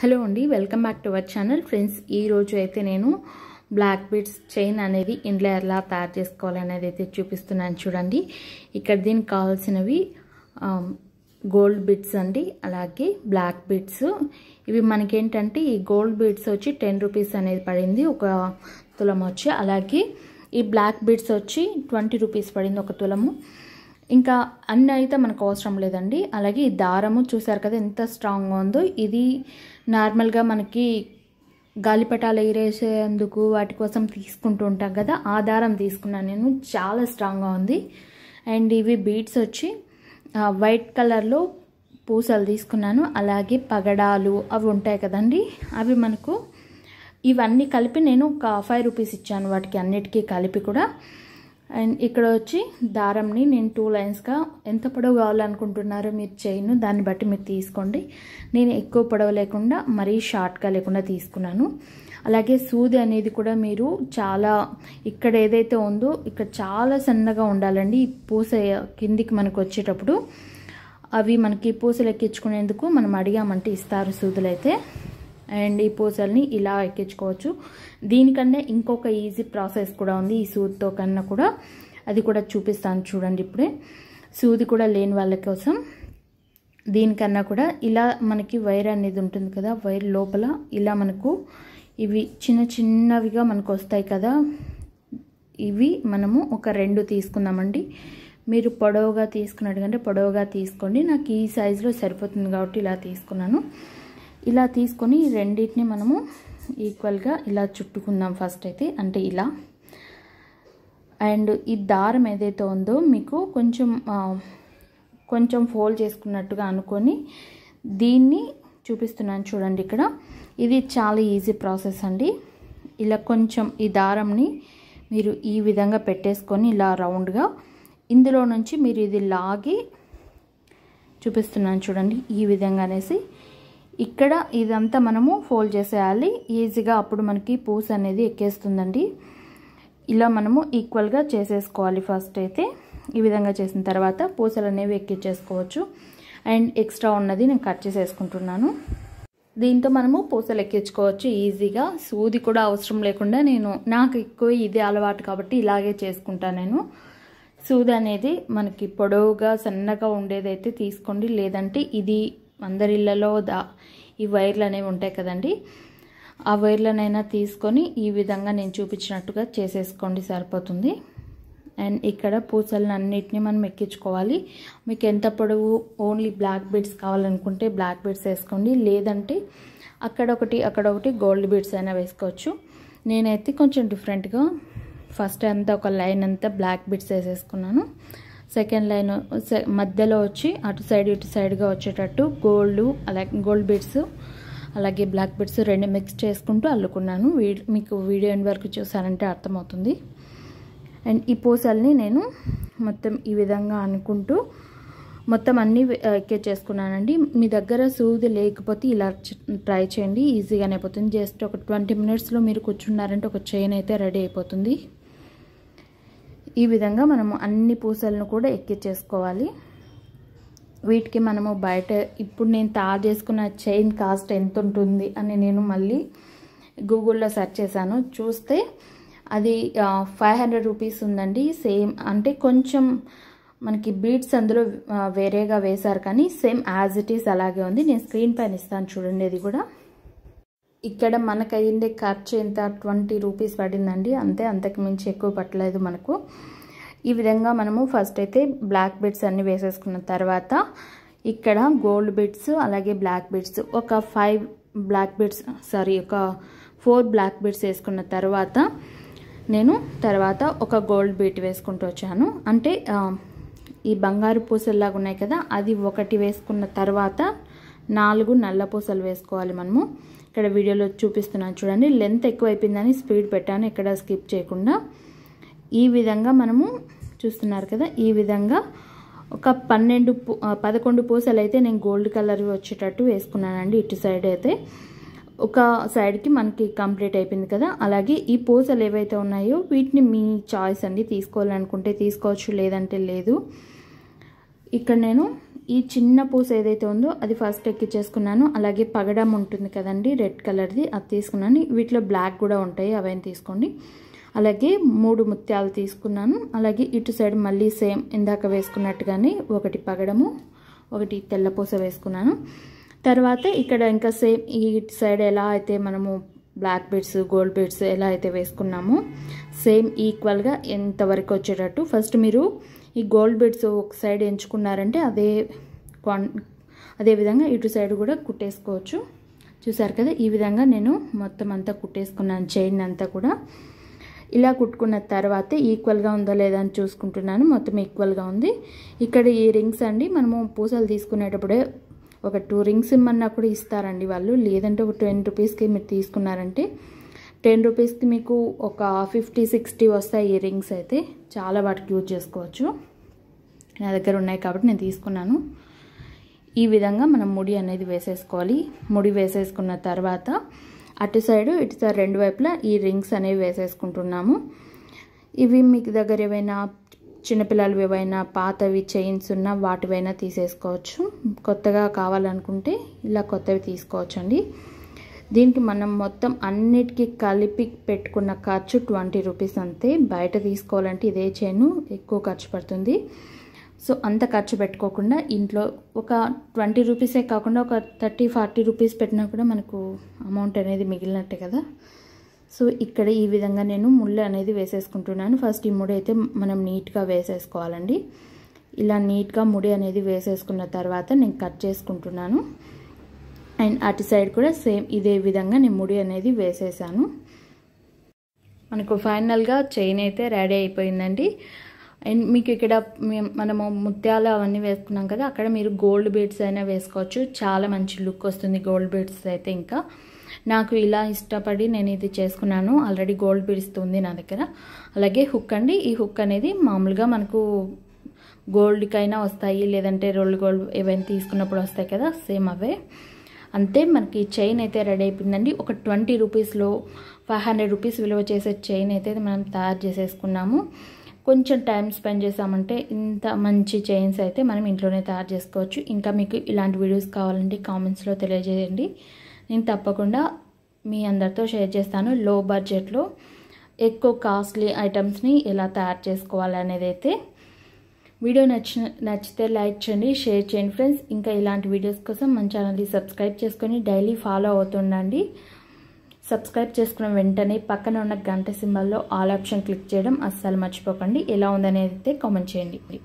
hello అండి welcome back to our channel friends ఈరోజు అయితే నేను బ్లాక్ బీడ్స్ చైన్ అనేది ఇంట్లో ఎలా తయారు చేసుకోవాలనేది అయితే చూపిస్తున్నాను చూడండి ఇక్కడ దీనికి కావాల్సినవి గోల్డ్ బీడ్స్ అండి అలాగే బ్లాక్ బీడ్స్ ఇవి మనకేంటంటే ఈ గోల్డ్ బీడ్స్ వచ్చి టెన్ రూపీస్ అనేది పడింది ఒక తులం వచ్చి అలాగే ఈ బ్లాక్ బీడ్స్ వచ్చి ట్వంటీ రూపీస్ పడింది ఒక తులము ఇంకా అన్నీ అయితే మనకు అవసరం లేదండి అలాగే ఈ దారము చూసారు కదా ఎంత స్ట్రాంగ్గా ఉందో ఇది నార్మల్గా మనకి గాలిపటాలు ఎగిరేసేందుకు వాటి కోసం తీసుకుంటూ ఉంటాం కదా ఆ దారం తీసుకున్నాను నేను చాలా స్ట్రాంగ్గా ఉంది అండ్ ఇవి బీడ్స్ వచ్చి వైట్ కలర్లో పూసలు తీసుకున్నాను అలాగే పగడాలు అవి ఉంటాయి కదండి అవి మనకు ఇవన్నీ కలిపి నేను ఒక ఫైవ్ రూపీస్ ఇచ్చాను వాటికి అన్నిటికీ కలిపి కూడా అండ్ ఇక్కడ వచ్చి దారంని నేను టూ లైన్స్గా ఎంత పొడవు కావాలనుకుంటున్నారో మీరు చైన్ దాన్ని బట్టి మీరు తీసుకోండి నేను ఎక్కువ పొడవు లేకుండా మరీ షార్ట్గా లేకుండా తీసుకున్నాను అలాగే సూది అనేది కూడా మీరు చాలా ఇక్కడ ఏదైతే ఉందో ఇక్కడ చాలా సన్నగా ఉండాలండి పూస కిందికి మనకు వచ్చేటప్పుడు అవి మనకి పూసలు ఎక్కించుకునేందుకు మనం అడిగామంటే ఇస్తారు సూదులైతే అండ్ ఈ పూసల్ని ఇలా ఎక్కించుకోవచ్చు దీనికన్నా ఇంకొక ఈజీ ప్రాసెస్ కూడా ఉంది ఈ సూదితో కన్నా కూడా అది కూడా చూపిస్తాను చూడండి ఇప్పుడే సూది కూడా లేని వాళ్ళ కోసం దీనికన్నా కూడా ఇలా మనకి వైర్ అనేది ఉంటుంది కదా వైర్ లోపల ఇలా మనకు ఇవి చిన్న చిన్నవిగా మనకు వస్తాయి కదా ఇవి మనము ఒక రెండు తీసుకుందామండి మీరు పొడవుగా తీసుకున్నట్టుకంటే పొడవుగా తీసుకోండి నాకు ఈ సైజులో సరిపోతుంది కాబట్టి ఇలా తీసుకున్నాను ఇలా తీసుకొని రెండింటిని మనము ఈక్వల్గా ఇలా చుట్టుకుందాం ఫస్ట్ అయితే అంటే ఇలా అండ్ ఈ దారం ఏదైతే ఉందో మీకు కొంచెం కొంచెం ఫోల్డ్ చేసుకున్నట్టుగా అనుకొని దీన్ని చూపిస్తున్నాను చూడండి ఇక్కడ ఇది చాలా ఈజీ ప్రాసెస్ అండి ఇలా కొంచెం ఈ దారంని మీరు ఈ విధంగా పెట్టేసుకొని ఇలా రౌండ్గా ఇందులో నుంచి మీరు ఇది లాగి చూపిస్తున్నాను చూడండి ఈ విధంగా అనేసి ఇక్కడ ఇదంతా మనము ఫోల్డ్ చేసేయాలి ఈజీగా అప్పుడు మనకి పూస్ అనేది ఎక్కేస్తుందండి ఇలా మనము ఈక్వల్గా చేసేసుకోవాలి ఫస్ట్ అయితే ఈ విధంగా చేసిన తర్వాత పూసలు అనేవి ఎక్కించేసుకోవచ్చు అండ్ ఎక్స్ట్రా ఉన్నది నేను కట్ చేసేసుకుంటున్నాను దీంతో మనము పూసలు ఎక్కించుకోవచ్చు ఈజీగా సూది కూడా అవసరం లేకుండా నేను నాకు ఎక్కువ ఇదే అలవాటు కాబట్టి ఇలాగే చేసుకుంటాను నేను సూది అనేది మనకి పొడవుగా సన్నగా ఉండేదైతే తీసుకోండి లేదంటే ఇది అందరిళ్ళలో దా ఈ వైర్లు అనేవి ఉంటాయి కదండి ఆ వైర్లనైనా తీసుకొని ఈ విధంగా నేను చూపించినట్టుగా చేసేసుకోండి సరిపోతుంది అండ్ ఇక్కడ పూసలను అన్నిటిని మనం ఎక్కించుకోవాలి మీకు ఎంత పొడవు ఓన్లీ బ్లాక్ బీడ్స్ కావాలనుకుంటే బ్లాక్ బీడ్స్ వేసుకోండి లేదంటే అక్కడ ఒకటి అక్కడ ఒకటి గోల్డ్ బీడ్స్ అయినా వేసుకోవచ్చు నేనైతే కొంచెం డిఫరెంట్గా ఫస్ట్ అంతా ఒక లైన్ అంతా బ్లాక్ బీడ్స్ వేసేసుకున్నాను సెకండ్ లైన్ మధ్యలో వచ్చి అటు సైడ్ ఇటు సైడ్గా వచ్చేటట్టు గోల్డ్ అలాగే గోల్డ్ బీడ్స్ అలాగే బ్లాక్ బీడ్స్ రెండు మిక్స్ చేసుకుంటూ అల్లుకున్నాను మీకు వీడియో ఎండ్ వరకు చూసానంటే అర్థమవుతుంది అండ్ ఈ పూసల్ని నేను మొత్తం ఈ విధంగా అనుకుంటూ మొత్తం అన్నీ ఎక్కే చేసుకున్నానండి మీ దగ్గర సూది లేకపోతే ఇలా ట్రై చేయండి ఈజీగానే అయిపోతుంది జస్ట్ ఒక ట్వంటీ మినిట్స్లో మీరు కూర్చున్నారంటే ఒక చైన్ అయితే రెడీ అయిపోతుంది ఈ విధంగా మనము అన్ని పూసలను కూడా ఎక్కించేసుకోవాలి వీటికి మనము బయట ఇప్పుడు నేను చేసుకున్న చైన్ కాస్ట్ ఎంత ఉంటుంది అని నేను మళ్ళీ గూగుల్లో సెర్చ్ చేశాను చూస్తే అది ఫైవ్ హండ్రెడ్ రూపీస్ ఉందండి సేమ్ అంటే కొంచెం మనకి బీట్స్ అందులో వేరేగా వేశారు కానీ సేమ్ యాజ్ ఇట్ ఈస్ అలాగే ఉంది నేను స్క్రీన్ పైన ఇస్తాను చూడండి అది కూడా ఇక్కడ మనకు అయ్యిండే ఖర్చు ఎంత ట్వంటీ రూపీస్ పడిందండి అంతే అంతకు మించి ఎక్కువ పట్టలేదు మనకు ఈ విధంగా మనము ఫస్ట్ అయితే బ్లాక్ బిడ్స్ అన్నీ వేసేసుకున్న తర్వాత ఇక్కడ గోల్డ్ బిడ్స్ అలాగే బ్లాక్ బిడ్స్ ఒక ఫైవ్ బ్లాక్ బిడ్స్ సారీ ఒక ఫోర్ బ్లాక్ బిడ్స్ వేసుకున్న తర్వాత నేను తర్వాత ఒక గోల్డ్ బీట్ వేసుకుంటూ వచ్చాను అంటే ఈ బంగారు పూసల్లాగా ఉన్నాయి కదా అది ఒకటి వేసుకున్న తర్వాత నాలుగు నల్ల పూసలు వేసుకోవాలి మనము ఇక్కడ వీడియోలో చూపిస్తున్నాను చూడండి లెంత్ ఎక్కువైపోయిందని స్పీడ్ పెట్టాను ఇక్కడ స్కిప్ చేయకుండా ఈ విధంగా మనము చూస్తున్నారు కదా ఈ విధంగా ఒక పన్నెండు పదకొండు పూసలు అయితే నేను గోల్డ్ కలర్ వచ్చేటట్టు వేసుకున్నానండి ఇటు సైడ్ అయితే ఒక సైడ్కి మనకి కంప్లీట్ అయిపోయింది కదా అలాగే ఈ పూసలు ఏవైతే ఉన్నాయో వీటిని మీ చాయిస్ అండి తీసుకోవాలనుకుంటే తీసుకోవచ్చు లేదంటే లేదు ఇక్కడ నేను ఈ చిన్న పూస ఏదైతే ఉందో అది ఫస్ట్ ఎక్కించేసుకున్నాను అలాగే పగడం ఉంటుంది కదండి రెడ్ కలర్ది అది తీసుకున్నాను వీటిలో బ్లాక్ కూడా ఉంటాయి అవన్నీ తీసుకోండి అలాగే మూడు ముత్యాలు తీసుకున్నాను అలాగే ఇటు సైడ్ మళ్ళీ సేమ్ ఇందాక వేసుకున్నట్టుగానే ఒకటి పగడము ఒకటి తెల్ల పూస వేసుకున్నాను తర్వాత ఇక్కడ ఇంకా సేమ్ ఈ ఇటు సైడ్ ఎలా అయితే మనము బ్లాక్ బీడ్స్ గోల్డ్ బీడ్స్ ఎలా అయితే వేసుకున్నామో సేమ్ ఈక్వల్గా ఎంతవరకు వచ్చేటట్టు ఫస్ట్ మీరు ఈ గోల్డ్ బెడ్స్ ఒక సైడ్ ఎంచుకున్నారంటే అదే అదేవిధంగా ఇటు సైడ్ కూడా కుట్టేసుకోవచ్చు చూసారు కదా ఈ విధంగా నేను మొత్తం అంతా కుట్టేసుకున్నాను చైన్ అంతా కూడా ఇలా కుట్టుకున్న తర్వాత ఈక్వల్గా ఉందో లేదా అని చూసుకుంటున్నాను మొత్తం ఈక్వల్గా ఉంది ఇక్కడ ఈ రింగ్స్ అండి మనము పూసలు తీసుకునేటప్పుడే ఒక టూ రింగ్స్ ఇమ్మన్నా కూడా ఇస్తారండి వాళ్ళు లేదంటే ఒక టెన్ రూపీస్కి మీరు తీసుకున్నారంటే టెన్ రూపీస్కి మీకు ఒక ఫిఫ్టీ సిక్స్టీ వస్తాయి ఈ రింగ్స్ అయితే చాలా వాటికి యూజ్ చేసుకోవచ్చు నా దగ్గర ఉన్నాయి కాబట్టి నేను తీసుకున్నాను ఈ విధంగా మనం ముడి అనేది వేసేసుకోవాలి ముడి వేసేసుకున్న తర్వాత అటు సైడు ఇటు సైడ్ రెండు వైపులా ఈ రింగ్స్ అనేవి వేసేసుకుంటున్నాము ఇవి మీకు దగ్గర ఏవైనా చిన్నపిల్లలు ఏవైనా పాతవి చైన్స్ ఉన్నా వాటివైనా తీసేసుకోవచ్చు కొత్తగా కావాలనుకుంటే ఇలా కొత్తవి తీసుకోవచ్చండి దీనికి మనం మొత్తం అన్నిటికీ కలిపి పెట్టుకున్న ఖర్చు ట్వంటీ రూపీస్ అంతే బయట తీసుకోవాలంటే ఇదే చైన్ ఎక్కువ ఖర్చు పడుతుంది సో అంత ఖర్చు పెట్టుకోకుండా ఇంట్లో ఒక ట్వంటీ రూపీసే కాకుండా ఒక థర్టీ ఫార్టీ రూపీస్ పెట్టినా కూడా మనకు అమౌంట్ అనేది మిగిలినట్టే కదా సో ఇక్కడ ఈ విధంగా నేను ముళ్ళు అనేది వేసేసుకుంటున్నాను ఫస్ట్ ఈ ముడి అయితే మనం నీట్గా వేసేసుకోవాలండి ఇలా నీట్గా ముడి అనేది వేసేసుకున్న తర్వాత నేను కట్ చేసుకుంటున్నాను అండ్ అటు సైడ్ కూడా సేమ్ ఇదే విధంగా నేను ముడి అనేది వేసేసాను మనకు ఫైనల్గా చైన్ అయితే రెడీ అయిపోయిందండి అండ్ మీకు ఇక్కడ మనము ముత్యాలు అవన్నీ వేసుకున్నాం కదా అక్కడ మీరు గోల్డ్ బీడ్స్ అయినా వేసుకోవచ్చు చాలా మంచి లుక్ వస్తుంది గోల్డ్ బీడ్స్ అయితే ఇంకా నాకు ఇలా ఇష్టపడి నేను ఇది చేసుకున్నాను ఆల్రెడీ గోల్డ్ బీడ్స్ ఉంది నా దగ్గర అలాగే హుక్ అండి ఈ హుక్ అనేది మామూలుగా మనకు గోల్డ్కైనా వస్తాయి లేదంటే రోల్ గోల్డ్ ఏవైనా తీసుకున్నప్పుడు వస్తాయి కదా సేమ్ అవే అంతే మనకి చైన్ అయితే రెడీ అయిపోయిందండి ఒక ట్వంటీ రూపీస్లో ఫైవ్ హండ్రెడ్ రూపీస్ విలువ చేసే చైన్ అయితే మనం తయారు చేసేసుకున్నాము కొంచెం టైం స్పెండ్ చేసామంటే ఇంత మంచి చైన్స్ అయితే మనం ఇంట్లోనే తయారు చేసుకోవచ్చు ఇంకా మీకు ఇలాంటి వీడియోస్ కావాలంటే కామెంట్స్లో తెలియజేయండి నేను తప్పకుండా మీ అందరితో షేర్ చేస్తాను లో బడ్జెట్లో ఎక్కువ కాస్ట్లీ ఐటమ్స్ని ఎలా తయారు చేసుకోవాలి అనేది అయితే వీడియో నచ్చిన నచ్చితే లైక్ చేయండి షేర్ చేయండి ఫ్రెండ్స్ ఇంకా ఇలాంటి వీడియోస్ కోసం మన ఛానల్ని సబ్స్క్రైబ్ చేసుకొని డైలీ ఫాలో అవుతుండండి సబ్స్క్రైబ్ చేసుకున్న వెంటనే పక్కన ఉన్న గంట సింబల్లో ఆల్ ఆప్షన్ క్లిక్ చేయడం అస్సలు మర్చిపోకండి ఎలా ఉందనేది అయితే కామెంట్ చేయండి